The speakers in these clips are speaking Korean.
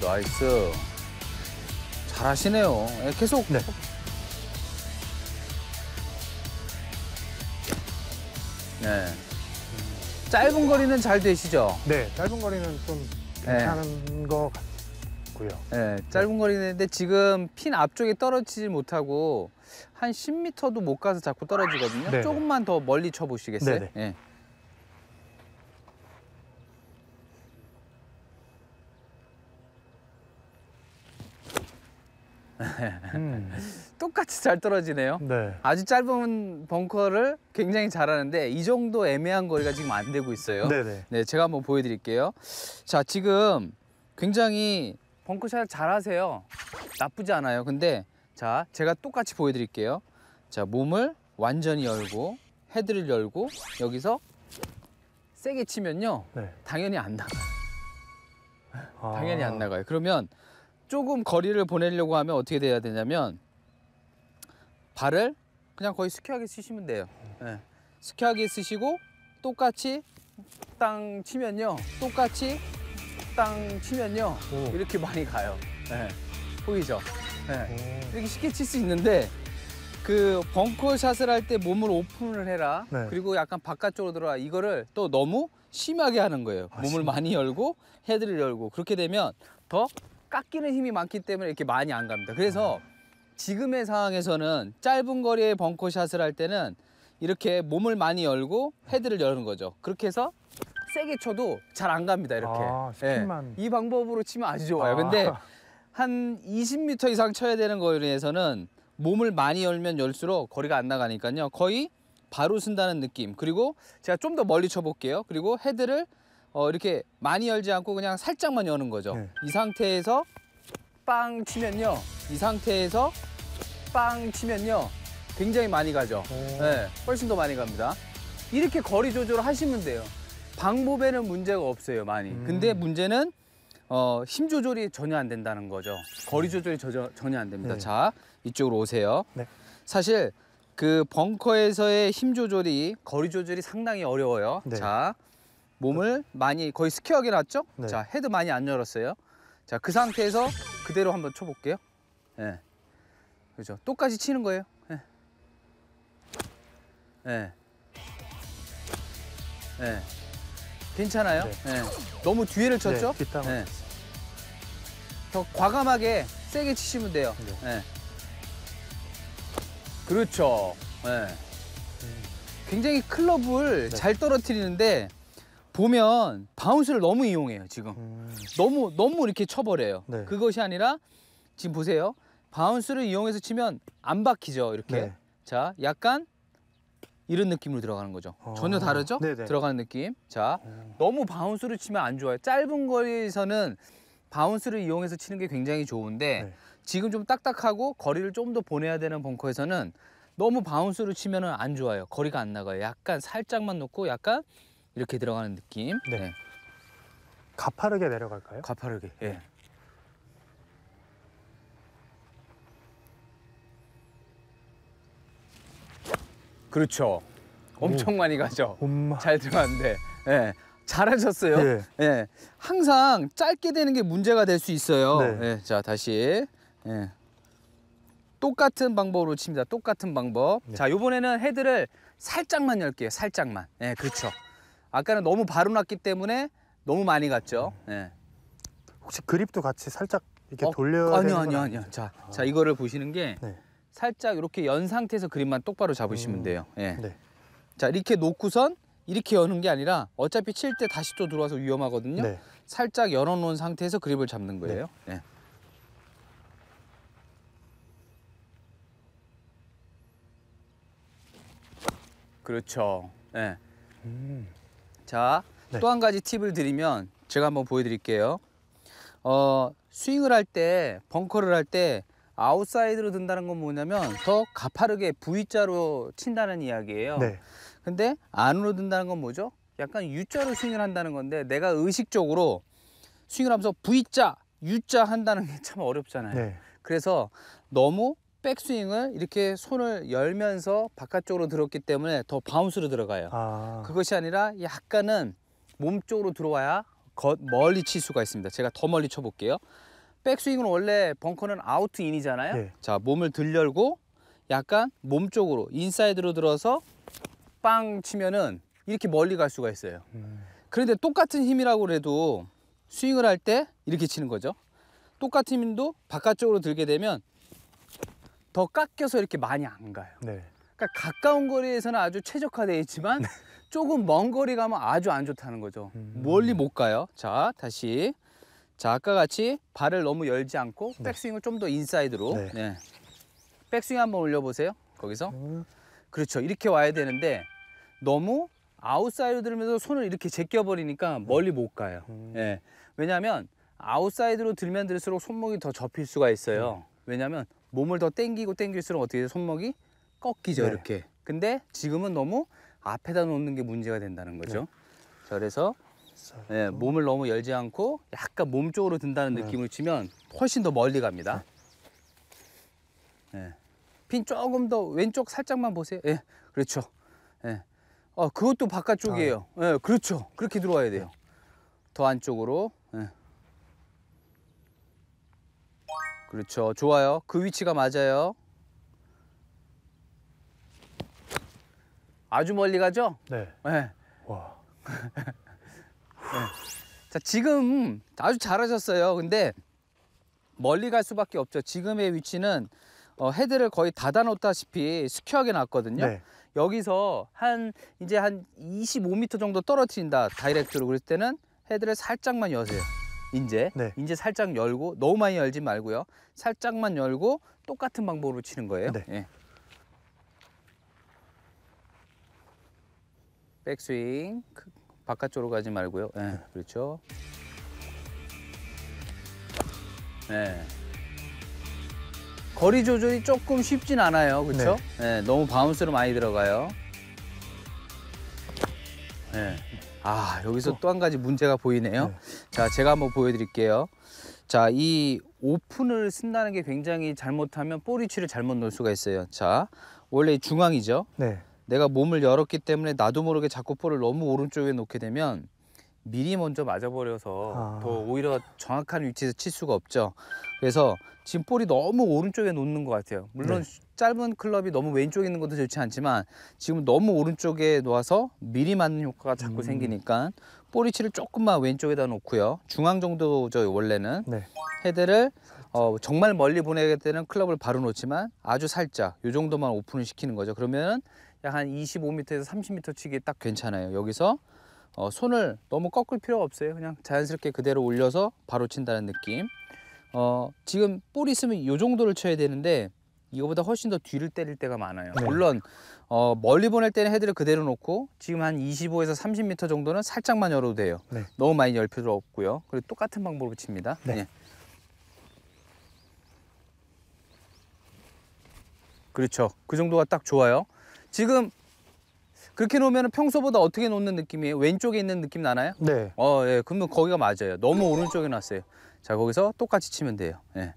네, 나이스. 잘하시네요. 예, 계속. 네. 네. 짧은 거리는 잘 되시죠? 네, 짧은 거리는 좀 네. 괜찮은 거 같고요. 네, 짧은 거리는데 지금 핀 앞쪽에 떨어지지 못하고 한 10m도 못 가서 자꾸 떨어지거든요. 네. 조금만 더 멀리 쳐보시겠어요? 네. 네. 예. 음. 똑같이 잘 떨어지네요. 네. 아주 짧은 벙커를 굉장히 잘하는데 이 정도 애매한 거리가 지금 안 되고 있어요. 네네. 네. 네, 제가 한번 보여드릴게요. 자, 지금 굉장히 벙커샷 잘하세요. 나쁘지 않아요. 근데 자, 제가 똑같이 보여드릴게요. 자, 몸을 완전히 열고 헤드를 열고 여기서 세게 치면요. 네. 당연히 안 나가요. 아... 당연히 안 나가요. 그러면 조금 거리를 보내려고 하면 어떻게 돼야 되냐면 발을 그냥 거의 스키하게 쓰시면 돼요 네. 예. 스키하게 쓰시고 똑같이 땅 치면요 똑같이 땅 치면요 오. 이렇게 많이 가요 네. 보이죠? 네. 이렇게 쉽게 칠 수 있는데 그 벙커샷을 할 때 몸을 오픈을 해라 네. 그리고 약간 바깥쪽으로 들어와 이거를 또 너무 심하게 하는 거예요 아, 몸을 심 많이 열고 헤드를 열고 그렇게 되면 더 깎이는 힘이 많기 때문에 이렇게 많이 안 갑니다. 그래서 아. 지금의 상황에서는 짧은 거리의 벙커샷을 할 때는 이렇게 몸을 많이 열고 헤드를 여는 거죠. 그렇게 해서 세게 쳐도 잘 안 갑니다. 이렇게. 아, 스핀만. 예, 이 방법으로 치면 아주 좋아요. 아. 근데 한 20m 이상 쳐야 되는 거에대해서는 몸을 많이 열면 열수록 거리가 안 나가니까요. 거의 바로 쓴다는 느낌. 그리고 제가 좀 더 멀리 쳐볼게요. 그리고 헤드를 어, 이렇게 많이 열지 않고 그냥 살짝만 여는 거죠. 네. 이 상태에서 빵 치면요. 이 상태에서 빵 치면요. 굉장히 많이 가죠. 네, 훨씬 더 많이 갑니다. 이렇게 거리 조절을 하시면 돼요. 방법에는 문제가 없어요, 많이. 음. 근데 문제는 어, 힘 조절이 전혀 안 된다는 거죠. 거리 네. 조절이 저저, 전혀 안 됩니다. 네. 자, 이쪽으로 오세요. 네. 사실 그 벙커에서의 힘 조절이 거리 조절이 상당히 어려워요. 네. 자, 몸을 많이 거의 스퀘어하게 놨죠? 네. 자, 헤드 많이 안 열었어요. 자, 그 상태에서 그대로 한번 쳐볼게요. 예. 네. 그죠. 똑같이 치는 거예요. 예. 네. 예. 괜찮아요. 네. 예. 너무 뒤에를 네, 쳤죠? 네, 더 과감하게 세게 치시면 돼요. 네. 그렇죠. 네. 굉장히 클럽을 네. 잘 떨어뜨리는데 보면 바운스를 너무 이용해요 지금 음. 너무 너무 이렇게 쳐버려요 네. 그것이 아니라 지금 보세요 바운스를 이용해서 치면 안 박히죠 이렇게 네. 자 약간 이런 느낌으로 들어가는 거죠 어. 전혀 다르죠 네네. 네. 들어가는 느낌 자 음. 너무 바운스를 치면 안 좋아요 짧은 거리에서는 바운스를 이용해서 치는 게 굉장히 좋은데 네. 지금 좀 딱딱하고 거리를 좀 더 보내야 되는 벙커에서는 너무 바운스를 치면 안 좋아요 거리가 안 나가요 약간 살짝만 놓고 약간 이렇게 들어가는 느낌. 네. 네. 가파르게 내려갈까요? 가파르게. 예. 네. 그렇죠. 엄청 오. 많이 가죠. 엄마. 잘 들어갔는데. 예. 네. 잘하셨어요. 예. 네. 항상 짧게 되는 게 문제가 될 수 있어요. 네. 예. 자, 다시. 예. 똑같은 방법으로 칩니다. 똑같은 방법. 네. 자, 요번에는 헤드를 살짝만 열게요. 살짝만. 예, 그렇죠. 아까는 너무 바로 났기 때문에 너무 많이 갔죠. 네. 혹시 그립도 같이 살짝 이렇게 어, 돌려야 아니요, 아니요, 아니요. 자, 아. 자 이거를 보시는 게 네. 살짝 이렇게 연 상태에서 그립만 똑바로 잡으시면 음. 돼요. 예. 네. 자 이렇게 놓고선 이렇게 여는 게 아니라 어차피 칠 때 다시 또 들어와서 위험하거든요. 네. 살짝 열어놓은 상태에서 그립을 잡는 거예요. 네. 예. 그렇죠. 예. 음. 자, 네. 또한 가지 팁을 드리면 제가 한번 보여드릴게요. 어, 스윙을 할 때, 벙커를 할 때 아웃사이드로 든다는 건 뭐냐면 더 가파르게 V자로 친다는 이야기예요. 네. 근데 안으로 든다는 건 뭐죠? 약간 U자로 스윙을 한다는 건데 내가 의식적으로 스윙을 하면서 V자, U자 한다는 게 참 어렵잖아요. 네. 그래서 너무 백스윙을 이렇게 손을 열면서 바깥쪽으로 들었기 때문에 더 바운스로 들어가요. 아. 그것이 아니라 약간은 몸 쪽으로 들어와야 멀리 칠 수가 있습니다. 제가 더 멀리 쳐볼게요. 백스윙은 원래 벙커는 아우트 인이잖아요. 네. 예. 자 몸을 들열고 약간 몸 쪽으로 인사이드로 들어서 빵 치면은 이렇게 멀리 갈 수가 있어요. 음. 그런데 똑같은 힘이라고 해도 스윙을 할 때 이렇게 치는 거죠. 똑같은 힘도 바깥쪽으로 들게 되면 더 깎여서 이렇게 많이 안 가요. 네. 그러니까 가까운 거리에서는 아주 최적화되어 있지만 네. 조금 먼 거리 가면 아주 안 좋다는 거죠. 음. 멀리 못 가요. 자, 다시. 자, 아까 같이 발을 너무 열지 않고 네. 백스윙을 좀 더 인사이드로. 네. 네. 백스윙 한번 올려보세요. 거기서. 음. 그렇죠. 이렇게 와야 되는데 너무 아웃사이드 들면서 손을 이렇게 제껴버리니까 음. 멀리 못 가요. 음. 예. 왜냐하면 아웃사이드로 들면 들수록 손목이 더 접힐 수가 있어요. 음. 왜냐면 몸을 더 땡기고 땡길수록 어떻게 손목이 꺾이죠 네. 이렇게 근데 지금은 너무 앞에다 놓는 게 문제가 된다는 거죠 네. 그래서 네, 몸을 너무 열지 않고 약간 몸 쪽으로 든다는 네. 느낌을 치면 훨씬 더 멀리 갑니다 네. 네. 핀 조금 더 왼쪽 살짝만 보세요 예 그렇죠 예 어, 그것도 바깥쪽이에요 아, 네. 예 그렇죠 그렇게 들어와야 돼요 더 안쪽으로 그렇죠. 좋아요. 그 위치가 맞아요. 아주 멀리 가죠? 네. 네. 와. 네. 자, 지금 아주 잘하셨어요. 근데 멀리 갈 수밖에 없죠. 지금의 위치는 어, 헤드를 거의 닫아 놓다시피 스퀘어하게 놨거든요. 네. 여기서 한 이제 한 25m 정도 떨어뜨린다. 다이렉트로 그럴 때는 헤드를 살짝만 여세요. 이제 네. 인제 살짝 열고 너무 많이 열지 말고요. 살짝만 열고 똑같은 방법으로 치는 거예요. 네. 예. 백스윙 바깥쪽으로 가지 말고요. 예, 네. 그렇죠. 네. 거리 조절이 조금 쉽진 않아요. 그렇죠? 네. 네, 너무 바운스로 많이 들어가요. 네. 아 여기서 어. 또한 가지 문제가 보이네요. 네. 자 제가 한번 보여드릴게요. 자 이 오픈을 쓴다는 게 굉장히 잘못하면 볼위치를 잘못 놓을 수가 있어요. 자 원래 중앙이죠. 네. 내가 몸을 열었기 때문에 나도 모르게 자꾸 볼을 너무 오른쪽에 놓게 되면 미리 먼저 맞아버려서 아. 더 오히려 정확한 위치에서 칠 수가 없죠. 그래서 지금 볼이 너무 오른쪽에 놓는 것 같아요. 물론 네. 짧은 클럽이 너무 왼쪽에 있는 것도 좋지 않지만 지금 너무 오른쪽에 놓아서 미리 맞는 효과가 자꾸 음. 생기니까 볼위치를 조금만 왼쪽에다 놓고요. 중앙 정도죠 원래는 네. 헤드를 어, 정말 멀리 보내게 되는 클럽을 바로 놓지만 아주 살짝 요 정도만 오픈을 시키는 거죠. 그러면 은약한 25m에서 30m 치기 딱 괜찮아요. 여기서 어, 손을 너무 꺾을 필요가 없어요 그냥 자연스럽게 그대로 올려서 바로 친다는 느낌 어, 지금 볼이 있으면 이 정도를 쳐야 되는데 이거보다 훨씬 더 뒤를 때릴 때가 많아요 네. 물론 어, 멀리 보낼 때는 헤드를 그대로 놓고 지금 한 25에서 30m 정도는 살짝만 열어도 돼요 네. 너무 많이 열 필요 없고요 그리고 똑같은 방법으로 칩니다 네. 예. 그렇죠 그 정도가 딱 좋아요 지금 그렇게 놓으면 평소보다 어떻게 놓는 느낌이에요? 왼쪽에 있는 느낌 나나요? 네. 어, 예. 그러면 거기가 맞아요. 너무 오른쪽에 놨어요. 자, 거기서 똑같이 치면 돼요. 예.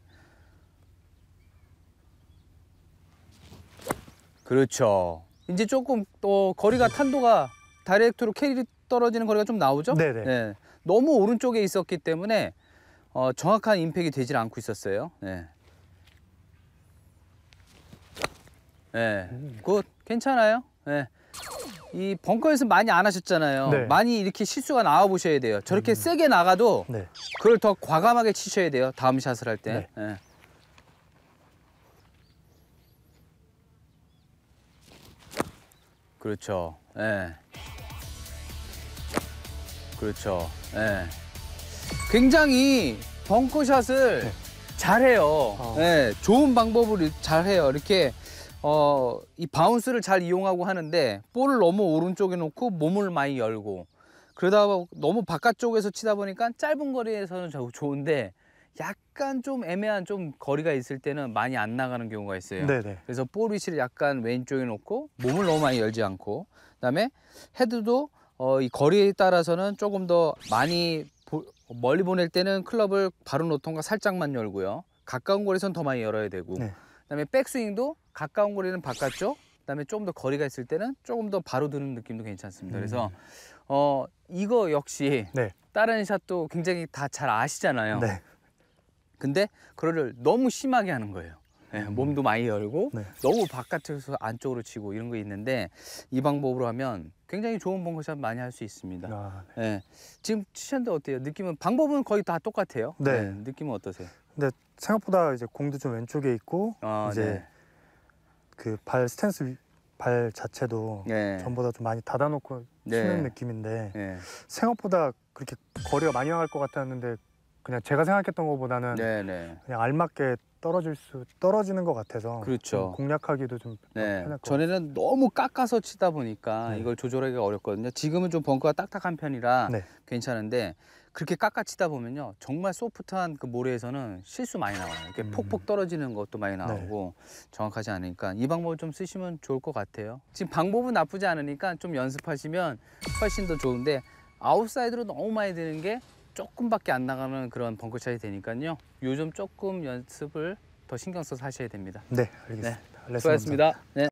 그렇죠. 이제 조금 또 거리가 탄도가 다이렉트로 캐리 떨어지는 거리가 좀 나오죠? 네네. 예. 너무 오른쪽에 있었기 때문에 어, 정확한 임팩이 되질 않고 있었어요. 예, 네. 음. 굿. 괜찮아요. 네. 이 벙커 에서 많이 안 하셨잖아요. 네. 많이 이렇게 실수가 나와 보셔야 돼요. 저렇게 음. 세게 나가도 네. 그걸 더 과감하게 치셔야 돼요. 다음 샷을 할 때. 네. 네. 그렇죠. 예. 그렇죠. 예. 굉장히 벙커샷을 네. 잘해요. 어. 예. 좋은 방법으로 잘해요. 이렇게 어, 이 바운스를 잘 이용하고 하는데 볼을 너무 오른쪽에 놓고 몸을 많이 열고 그러다 너무 바깥쪽에서 치다 보니까 짧은 거리에서는 좋은데 약간 좀 애매한 좀 거리가 있을 때는 많이 안 나가는 경우가 있어요. 네네. 네. 그래서 볼 위치를 약간 왼쪽에 놓고 몸을 너무 많이 열지 않고 그다음에 헤드도 어, 이 거리에 따라서는 조금 더 많이 보, 멀리 보낼 때는 클럽을 바로 놓던가 살짝만 열고요. 가까운 거리에서는 더 많이 열어야 되고 네. 그다음에 백스윙도 가까운 거리는 바깥쪽 그다음에 조금 더 거리가 있을 때는 조금 더 바로 드는 느낌도 괜찮습니다. 그래서 음. 어 이거 역시 네. 다른 샷도 굉장히 다 잘 아시잖아요. 네. 근데 그거를 너무 심하게 하는 거예요. 네, 몸도 많이 열고 네. 너무 바깥에서 안쪽으로 치고 이런 거 있는데 이 방법으로 하면 굉장히 좋은 벙커샷 많이 할 수 있습니다. 아, 네. 네. 지금 치셨는데 어때요? 느낌은 방법은 거의 다 똑같아요. 네. 예, 느낌은 어떠세요? 근데 생각보다 이제 공도 좀 왼쪽에 있고 아, 이제 네. 그발 스탠스 발 자체도 네. 전보다 좀 많이 닫아놓고 치는 네. 느낌인데 네. 생각보다 그렇게 거리가 많이 나갈 것 같았는데 그냥 제가 생각했던 것보다는 네네. 네. 그냥 알맞게 떨어질 수 떨어지는 것 같아서 그렇죠. 좀 공략하기도 좀 네. 편할 것 전에는 너무 깎아서 치다 보니까 네. 이걸 조절하기가 어렵거든요. 지금은 좀 벙커가 딱딱한 편이라 네. 괜찮은데 그렇게 깎아치다 보면요 정말 소프트한 그 모래에서는 실수 많이 나와요 이렇게 음. 폭폭 떨어지는 것도 많이 나오고 네. 정확하지 않으니까 이 방법을 좀 쓰시면 좋을 것 같아요 지금 방법은 나쁘지 않으니까 좀 연습하시면 훨씬 더 좋은데 아웃사이드로 너무 많이 드는 게 조금밖에 안 나가는 그런 벙커 차이 되니까요 요즘 조금 연습을 더 신경 써서 하셔야 됩니다 네 알겠습니다 네, 수고하셨습니다 네.